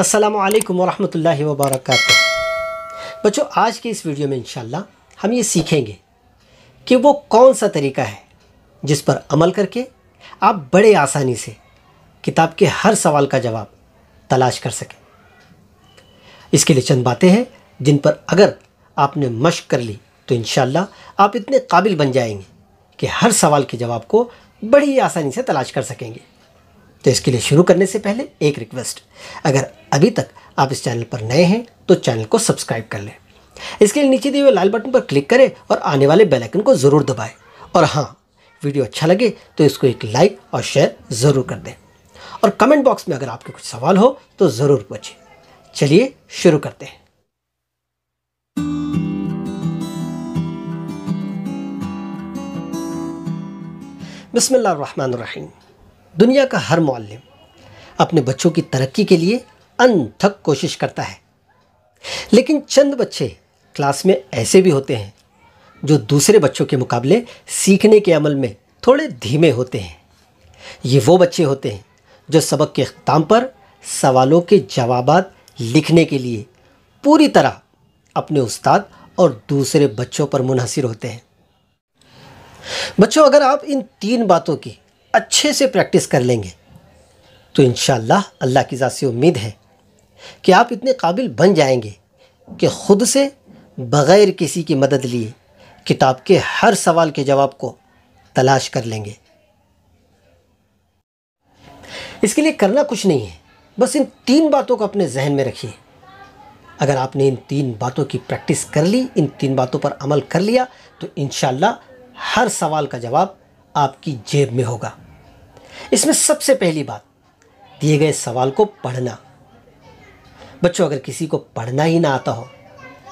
असलकम वरहमल वबरक बच्चों आज के इस वीडियो में इनशाला हम ये सीखेंगे कि वो कौन सा तरीका है जिस पर अमल करके आप बड़े आसानी से किताब के हर सवाल का जवाब तलाश कर सकें इसके लिए चंद बातें हैं जिन पर अगर आपने मशक कर ली तो इन आप इतने काबिल बन जाएंगे कि हर सवाल के जवाब को बड़ी आसानी से तलाश कर सकेंगे तो इसके लिए शुरू करने से पहले एक रिक्वेस्ट अगर अभी तक आप इस चैनल पर नए हैं तो चैनल को सब्सक्राइब कर लें इसके लिए नीचे दिए हुए लाल बटन पर क्लिक करें और आने वाले बेल आइकन को ज़रूर दबाएं और हाँ वीडियो अच्छा लगे तो इसको एक लाइक और शेयर ज़रूर कर दें और कमेंट बॉक्स में अगर आपके कुछ सवाल हो तो ज़रूर पूछें चलिए शुरू करते हैं रहीम दुनिया का हर मौलम अपने बच्चों की तरक्की के लिए अनथक कोशिश करता है लेकिन चंद बच्चे क्लास में ऐसे भी होते हैं जो दूसरे बच्चों के मुकाबले सीखने के अमल में थोड़े धीमे होते हैं ये वो बच्चे होते हैं जो सबक के अख्ताम पर सवालों के जवाब लिखने के लिए पूरी तरह अपने उस्ताद और दूसरे बच्चों पर मुनहसर होते हैं बच्चों अगर आप इन तीन बातों की अच्छे से प्रैक्टिस कर लेंगे तो इन अल्लाह की ज़ात से उम्मीद है कि आप इतने काबिल बन जाएंगे कि ख़ुद से बग़ैर किसी की मदद लिए किताब के हर सवाल के जवाब को तलाश कर लेंगे इसके लिए करना कुछ नहीं है बस इन तीन बातों को अपने जहन में रखिए अगर आपने इन तीन बातों की प्रैक्टिस कर ली इन तीन बातों पर अमल कर लिया तो इन हर सवाल का जवाब आपकी जेब में होगा इसमें सबसे पहली बात दिए गए सवाल को पढ़ना बच्चों अगर किसी को पढ़ना ही ना आता हो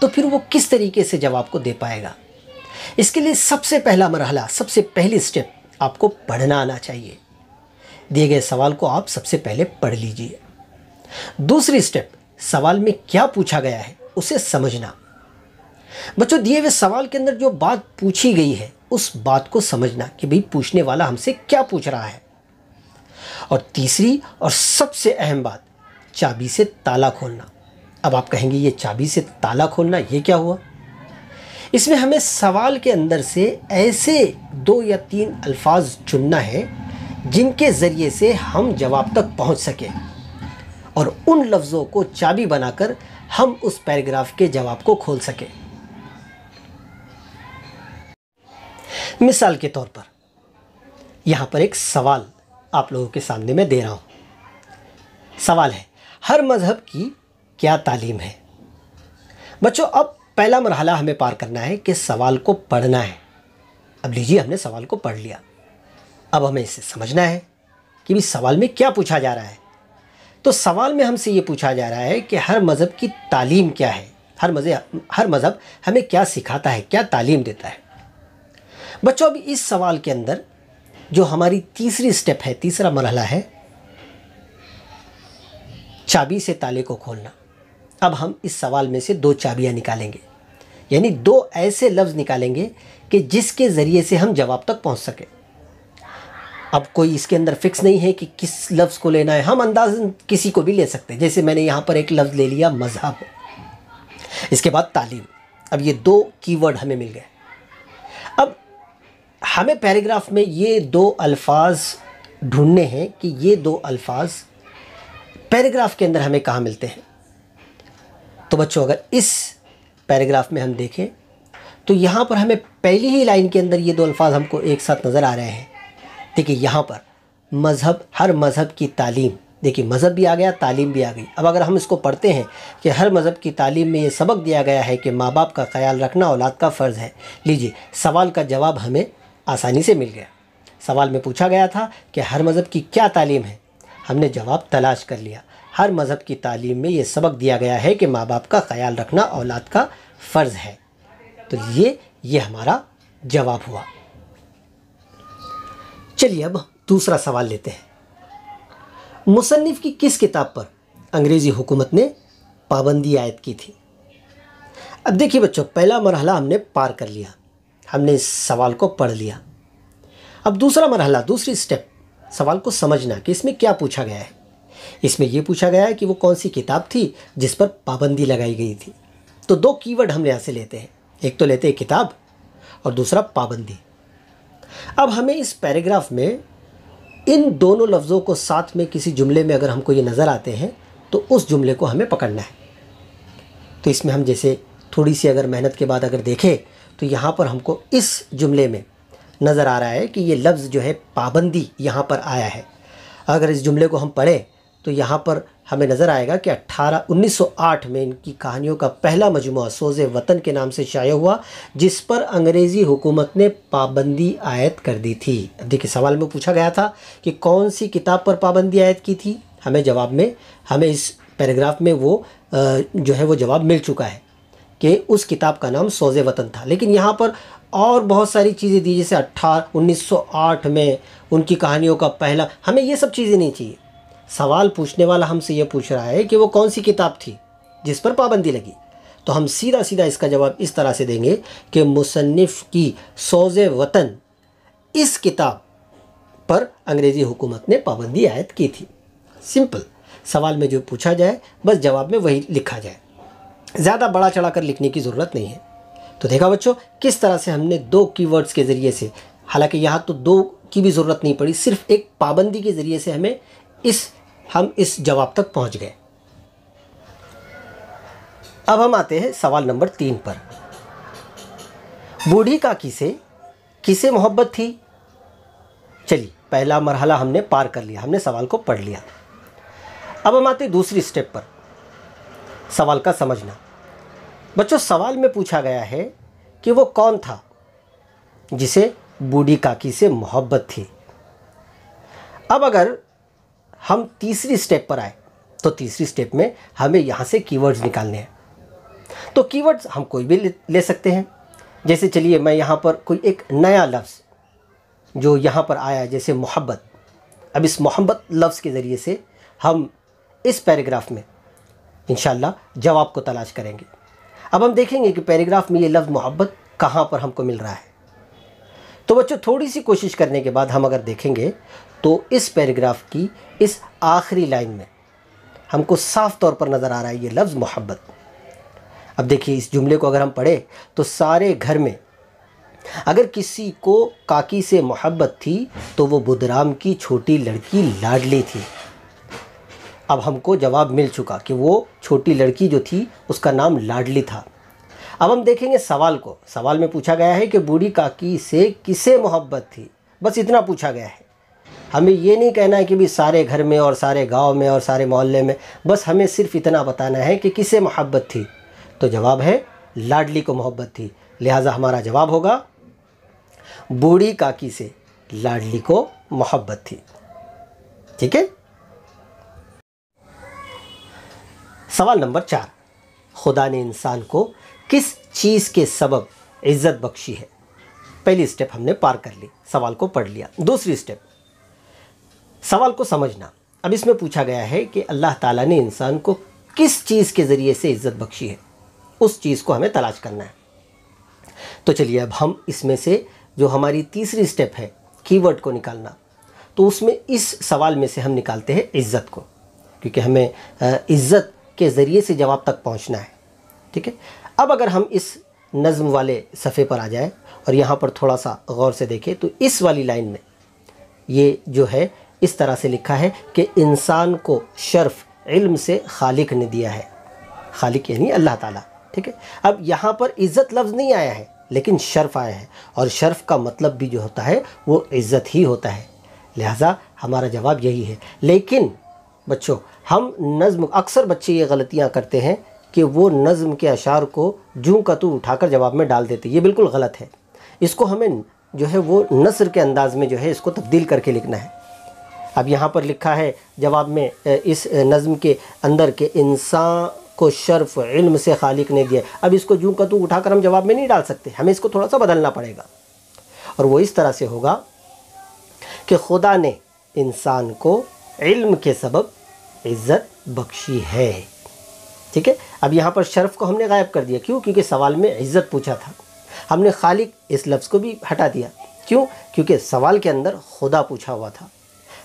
तो फिर वो किस तरीके से जवाब को दे पाएगा इसके लिए सबसे पहला मरहला सबसे पहली स्टेप आपको पढ़ना आना चाहिए दिए गए सवाल को आप सबसे पहले पढ़ लीजिए दूसरी स्टेप सवाल में क्या पूछा गया है उसे समझना बच्चों दिए हुए सवाल के अंदर जो बात पूछी गई है उस बात को समझना कि भाई पूछने वाला हमसे क्या पूछ रहा है और तीसरी और सबसे अहम बात चाबी से ताला खोलना अब आप कहेंगे ये चाबी से ताला खोलना ये क्या हुआ इसमें हमें सवाल के अंदर से ऐसे दो या तीन अल्फाज चुनना है जिनके ज़रिए से हम जवाब तक पहुंच सकें और उन लफ्ज़ों को चाबी बनाकर हम उस पैराग्राफ के जवाब को खोल सकें मिसाल के तौर पर यहाँ पर एक सवाल आप लोगों के सामने मैं दे रहा हूँ सवाल है हर मज़हब की क्या तालीम है बच्चों अब पहला मरहला हमें पार करना है कि सवाल को पढ़ना है अब लीजिए हमने सवाल को पढ़ लिया अब हमें इसे समझना है कि भी सवाल में क्या पूछा जा रहा है तो सवाल में हमसे ये पूछा जा रहा है कि हर मज़हब की तालीम क्या है हर मज़हब हर मज़हब हमें क्या सिखाता है क्या तालीम देता है बच्चों अब इस सवाल के अंदर जो हमारी तीसरी स्टेप है तीसरा मरहला है चाबी से ताले को खोलना अब हम इस सवाल में से दो चाबियाँ निकालेंगे यानी दो ऐसे लफ्ज़ निकालेंगे कि जिसके ज़रिए से हम जवाब तक पहुँच सकें अब कोई इसके अंदर फिक्स नहीं है कि किस लफ्ज़ को लेना है हम अंदाज किसी को भी ले सकते हैं जैसे मैंने यहाँ पर एक लफ्ज़ ले लिया मज़हब इसके बाद तालीम अब ये दो कीवर्ड हमें मिल गए अब हमें पैराग्राफ में ये दो अल्फाज ढूंढने हैं कि ये दो अल्फाज पैराग्राफ के अंदर हमें कहाँ मिलते हैं तो बच्चों अगर इस पैराग्राफ में हम देखें तो यहाँ पर हमें पहली ही लाइन के अंदर ये दो अल्फाज हमको एक साथ नज़र आ रहे हैं देखिए यहाँ पर मज़हब हर मज़हब की तालीम देखिए मज़हब भी आ गया तालीम भी आ गई अब अगर हम इसको पढ़ते हैं कि हर मज़हब की तालीम में ये सबक दिया गया है कि माँ बाप का ख्याल रखना औलाद का फ़र्ज़ है लीजिए सवाल का जवाब हमें आसानी से मिल गया सवाल में पूछा गया था कि हर मज़हब की क्या तालीम है हमने जवाब तलाश कर लिया हर मज़हब की तालीम में ये सबक दिया गया है कि माँ बाप का ख्याल रखना औलाद का फ़र्ज़ है तो ये ये हमारा जवाब हुआ चलिए अब दूसरा सवाल लेते हैं मुसनफ़ की किस किताब पर अंग्रेज़ी हुकूमत ने पाबंदी आयद की थी अब देखिए बच्चों पहला मरहला हमने पार कर लिया हमने इस सवाल को पढ़ लिया अब दूसरा मरहला दूसरी स्टेप सवाल को समझना कि इसमें क्या पूछा गया है इसमें यह पूछा गया है कि वो कौन सी किताब थी जिस पर पाबंदी लगाई गई थी तो दो कीवर्ड हम यहाँ से लेते हैं एक तो लेते हैं किताब और दूसरा पाबंदी अब हमें इस पैराग्राफ में इन दोनों लफ्ज़ों को साथ में किसी जुमले में अगर हमको ये नज़र आते हैं तो उस जुमले को हमें पकड़ना है तो इसमें हम जैसे थोड़ी सी अगर मेहनत के बाद अगर देखें तो यहाँ पर हमको इस जुमले में नज़र आ रहा है कि ये लफ्ज़ जो है पाबंदी यहाँ पर आया है अगर इस जुमले को हम पढ़ें तो यहाँ पर हमें नज़र आएगा कि 18 1908 में इनकी कहानियों का पहला मजमू सोज वतन के नाम से शाया हुआ जिस पर अंग्रेज़ी हुकूमत ने पाबंदी आयद कर दी थी देखिए सवाल में पूछा गया था कि कौन सी किताब पर पाबंदी आयद की थी हमें जवाब में हमें इस पैराग्राफ में वो जो है वो जवाब मिल चुका है कि उस किताब का नाम सोज़ वतन था लेकिन यहाँ पर और बहुत सारी चीज़ें दी जैसे अट्ठारह उन्नीस में उनकी कहानियों का पहला हमें ये सब चीज़ें नहीं चाहिए सवाल पूछने वाला हमसे ये पूछ रहा है कि वो कौन सी किताब थी जिस पर पाबंदी लगी तो हम सीधा सीधा इसका जवाब इस तरह से देंगे कि मुसनफ़ की सोज़ वतन इस किताब पर अंग्रेज़ी हुकूमत ने पाबंदी आयद की थी सिंपल सवाल में जो पूछा जाए बस जवाब में वही लिखा जाए ज़्यादा बड़ा चढ़ा कर लिखने की ज़रूरत नहीं है तो देखा बच्चों किस तरह से हमने दो कीवर्ड्स के ज़रिए से हालांकि यहाँ तो दो की भी ज़रूरत नहीं पड़ी सिर्फ एक पाबंदी के ज़रिए से हमें इस हम इस जवाब तक पहुँच गए अब हम आते हैं सवाल नंबर तीन पर बूढ़ी काकी से किसे मोहब्बत थी चलिए पहला मरहला हमने पार कर लिया हमने सवाल को पढ़ लिया अब हम आते दूसरी स्टेप पर सवाल का समझना बच्चों सवाल में पूछा गया है कि वो कौन था जिसे बूढ़ी काकी से मोहब्बत थी अब अगर हम तीसरी स्टेप पर आए तो तीसरी स्टेप में हमें यहाँ से कीवर्ड्स निकालने हैं तो कीवर्ड्स हम कोई भी ले सकते हैं जैसे चलिए मैं यहाँ पर कोई एक नया लफ्ज़ जो यहाँ पर आया जैसे मोहब्बत अब इस मोहब्बत लफ्ज़ के ज़रिए से हम इस पैराग्राफ में इन जवाब को तलाश करेंगे अब हम देखेंगे कि पैराग्राफ में ये लफ्ज़ मोहब्बत कहाँ पर हमको मिल रहा है तो बच्चों थोड़ी सी कोशिश करने के बाद हम अगर देखेंगे तो इस पैराग्राफ की इस आखिरी लाइन में हमको साफ तौर पर नज़र आ रहा है ये लफ्ज़ मोहब्बत अब देखिए इस जुमले को अगर हम पढ़े तो सारे घर में अगर किसी को काकी से मोहब्बत थी तो वो बुधराम की छोटी लड़की लाडली थी अब हमको जवाब मिल चुका कि वो छोटी लड़की जो थी उसका नाम लाडली था अब हम देखेंगे सवाल को सवाल में पूछा गया है कि बूढ़ी काकी से किसे मोहब्बत थी बस इतना पूछा गया है हमें ये नहीं कहना है कि भी सारे घर में और सारे गांव में और सारे मोहल्ले में बस हमें सिर्फ इतना बताना है कि किसे मोहब्बत थी तो जवाब है लाडली को मोहब्बत थी लिहाजा हमारा जवाब होगा बूढ़ी काकी से लाडली को मोहब्बत थी ठीक है सवाल नंबर चार खुदा ने इंसान को किस चीज़ के सबब इज़्ज़त बख्शी है पहली स्टेप हमने पार कर ली सवाल को पढ़ लिया दूसरी स्टेप सवाल को समझना अब इसमें पूछा गया है कि अल्लाह ताला ने इंसान को किस चीज़ के ज़रिए से इज़्ज़त बख्शी है उस चीज़ को हमें तलाश करना है तो चलिए अब हम इसमें से जो हमारी तीसरी स्टेप है कीवर्ड को निकालना तो उसमें इस सवाल में से हम निकालते हैं इज़्ज़त को क्योंकि हमें इज़्ज़त के ज़रिए से जवाब तक पहुंचना है ठीक है अब अगर हम इस नज़म वाले सफ़े पर आ जाए और यहाँ पर थोड़ा सा गौर से देखें तो इस वाली लाइन में ये जो है इस तरह से लिखा है कि इंसान को शर्फ़ इल्म से खालिक ने दिया है खालिक यानी अल्लाह ताला ठीक है अब यहाँ पर इज़्ज़त लफ्ज़ नहीं आया है लेकिन शर्फ़ आया है और शर्फ़ का मतलब भी जो होता है वो इज़्ज़त ही होता है लिहाजा हमारा जवाब यही है लेकिन बच्चों हम नज़म अक्सर बच्चे ये गलतियाँ करते हैं कि वो नज़म के अशार को जूँ का तू उठाकर जवाब में डाल देते ये बिल्कुल गलत है इसको हमें जो है वो नसर के अंदाज़ में जो है इसको तब्दील करके लिखना है अब यहाँ पर लिखा है जवाब में इस नज़म के अंदर के इंसान को शर्फ इल्म से खालिक ने दिया अब इसको जूँ का तू उठाकर हम जवाब में नहीं डाल सकते हमें इसको थोड़ा सा बदलना पड़ेगा और वो इस तरह से होगा कि खुदा ने इंसान को इल्म के सबब इज़्ज़त बख्शी है ठीक है अब यहाँ पर शर्फ को हमने गायब कर दिया क्यों क्योंकि सवाल में इज़्ज़त पूछा था हमने खालिक इस लफ्ज़ को भी हटा दिया क्यों क्योंकि सवाल के अंदर खुदा पूछा हुआ था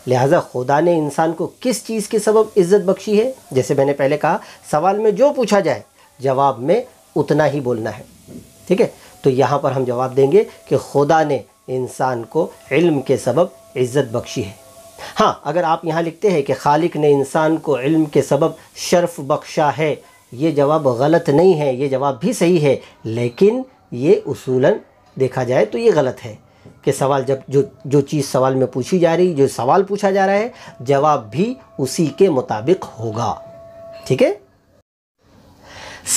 लिहाजा खुदा ने इंसान को किस चीज़ के सबब इज़्ज़त बख्शी है जैसे मैंने पहले कहा सवाल में जो पूछा जाए जवाब में उतना ही बोलना है ठीक है तो यहाँ पर हम जवाब देंगे कि खुदा ने इंसान को इल्म के सबब इज़्ज़त बख्शी है हाँ अगर आप यहाँ लिखते हैं कि खालिक ने इंसान को इल्म के सबब शर्फ बख्शा है ये जवाब गलत नहीं है ये जवाब भी सही है लेकिन ये उसूलन देखा जाए तो ये गलत है कि सवाल जब जो जो चीज़ सवाल में पूछी जा रही जो सवाल पूछा जा रहा है जवाब भी उसी के मुताबिक होगा ठीक है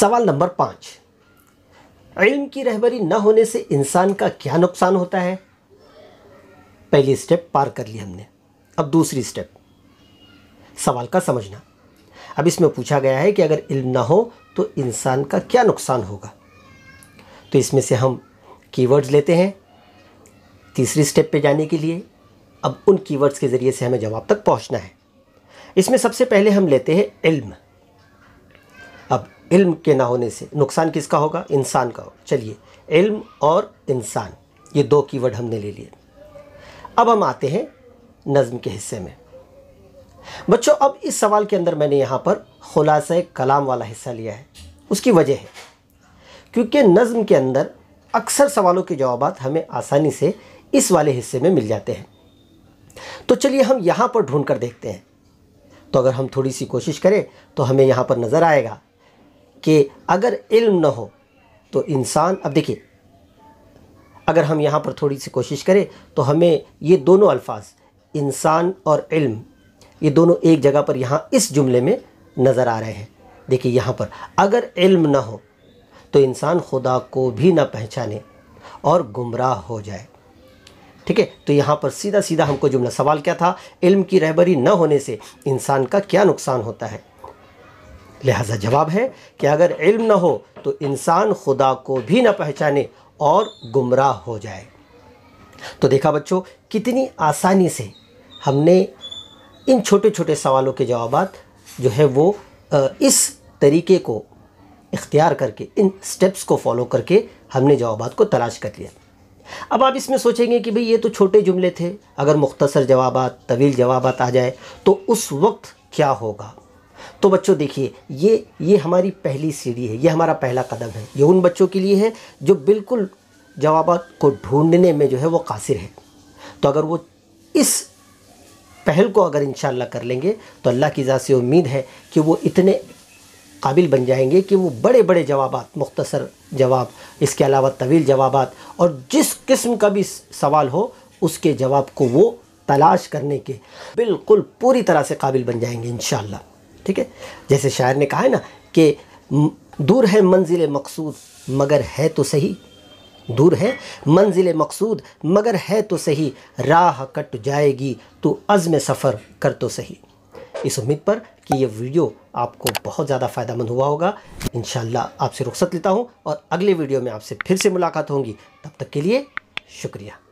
सवाल नंबर पाँच इल्म की रहबरी न होने से इंसान का क्या नुकसान होता है पहली स्टेप पार कर ली हमने अब दूसरी स्टेप सवाल का समझना अब इसमें पूछा गया है कि अगर इल्म ना हो तो इंसान का क्या नुकसान होगा तो इसमें से हम कीवर्ड्स लेते हैं तीसरी स्टेप पे जाने के लिए अब उन कीवर्ड्स के ज़रिए से हमें जवाब तक पहुंचना है इसमें सबसे पहले हम लेते हैं इल्म अब इल्म के ना होने से नुकसान किसका होगा इंसान का होगा चलिए इल्म और इंसान ये दो कीवर्ड हमने ले लिए अब हम आते हैं नज़म के हिस्से में बच्चों अब इस सवाल के अंदर मैंने यहाँ पर खुलासा कलाम वाला हिस्सा लिया है उसकी वजह है क्योंकि नज़म के अंदर अक्सर सवालों के जवाब हमें आसानी से इस वाले हिस्से में मिल जाते हैं तो चलिए हम यहाँ पर ढूंढ कर देखते हैं तो अगर हम थोड़ी सी कोशिश करें तो हमें यहाँ पर नज़र आएगा कि अगर इल्म न हो तो इंसान अब देखिए अगर हम यहाँ पर थोड़ी सी कोशिश करें तो हमें ये दोनों अल्फाज इंसान और इल्म ये दोनों एक जगह पर यहाँ इस जुमले में नज़र आ रहे हैं देखिए यहाँ पर अगर इल्म ना हो तो इंसान खुदा को भी ना पहचाने और गुमराह हो जाए ठीक है तो यहाँ पर सीधा सीधा हमको जुमला सवाल क्या था इल्म की रहबरी न होने से इंसान का क्या नुकसान होता है लिहाजा जवाब है कि अगर इल्म ना हो तो इंसान खुदा को भी ना पहचाने और गुमराह हो जाए तो देखा बच्चों कितनी आसानी से हमने इन छोटे छोटे सवालों के जवाब जो है वो इस तरीके को इख्तियार करके इन स्टेप्स को फॉलो करके हमने जवाब को तलाश कर लिया अब आप इसमें सोचेंगे कि भाई ये तो छोटे जुमले थे अगर मुख्तसर जवाब तवील जवाब आ जाए तो उस वक्त क्या होगा तो बच्चों देखिए ये ये हमारी पहली सीढ़ी है ये हमारा पहला कदम है ये उन बच्चों के लिए है जो बिल्कुल जवाब को ढूंढने में जो है वो कासिर है तो अगर वो इस पहल को अगर इन कर लेंगे तो अल्लाह की ज़ात से उम्मीद है कि वो इतने काबिल बन जाएंगे कि वो बड़े बड़े जवाब मुख्तसर जवाब इसके अलावा तवील जवाब और जिस किस्म का भी सवाल हो उसके जवाब को वो तलाश करने के बिल्कुल पूरी तरह से काबिल बन जाएंगे इन ठीक है जैसे शायर ने कहा है ना कि दूर है मंजिल मकसूद मगर है तो सही दूर है मंजिल मकसूद मगर है तो सही राह कट जाएगी तो अज़म सफ़र कर तो सही इस उम्मीद पर कि ये वीडियो आपको बहुत ज़्यादा फ़ायदा हुआ होगा इन आपसे रुख्सत लेता हूँ और अगले वीडियो में आपसे फिर से मुलाकात होंगी तब तक के लिए शुक्रिया